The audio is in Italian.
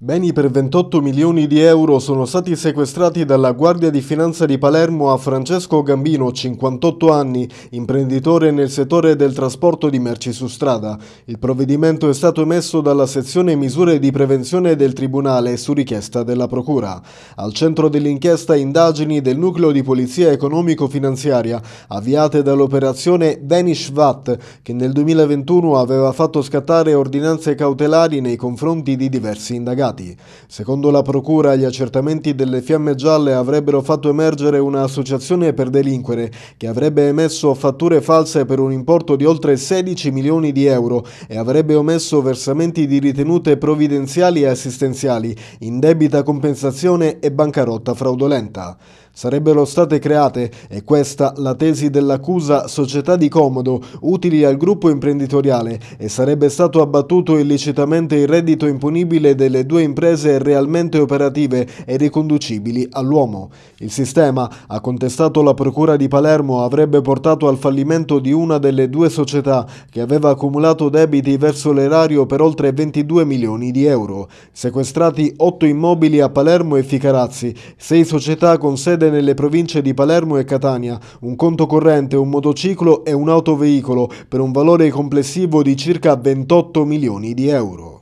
Beni per 28 milioni di euro sono stati sequestrati dalla Guardia di Finanza di Palermo a Francesco Gambino, 58 anni, imprenditore nel settore del trasporto di merci su strada. Il provvedimento è stato emesso dalla sezione misure di prevenzione del Tribunale su richiesta della Procura. Al centro dell'inchiesta indagini del nucleo di polizia economico-finanziaria avviate dall'operazione Danish VAT che nel 2021 aveva fatto scattare ordinanze cautelari nei confronti di diversi indagati incriminati. Secondo la procura, gli accertamenti delle fiamme gialle avrebbero fatto emergere un'associazione per delinquere che avrebbe emesso fatture false per un importo di oltre 16 milioni di euro e avrebbe omesso versamenti di ritenute provvidenziali e assistenziali, indebita compensazione e bancarotta fraudolenta sarebbero state create, e questa la tesi dell'accusa, società di comodo utili al gruppo imprenditoriale e sarebbe stato abbattuto illicitamente il reddito imponibile delle due imprese realmente operative e riconducibili all'uomo. Il sistema, ha contestato la Procura di Palermo, avrebbe portato al fallimento di una delle due società che aveva accumulato debiti verso l'erario per oltre 22 milioni di euro. Sequestrati otto immobili a Palermo e Ficarazzi, sei società con sede mentre nelle province di Palermo e Catania un conto corrente, un motociclo e un autoveicolo per un valore complessivo di circa 28 milioni di euro.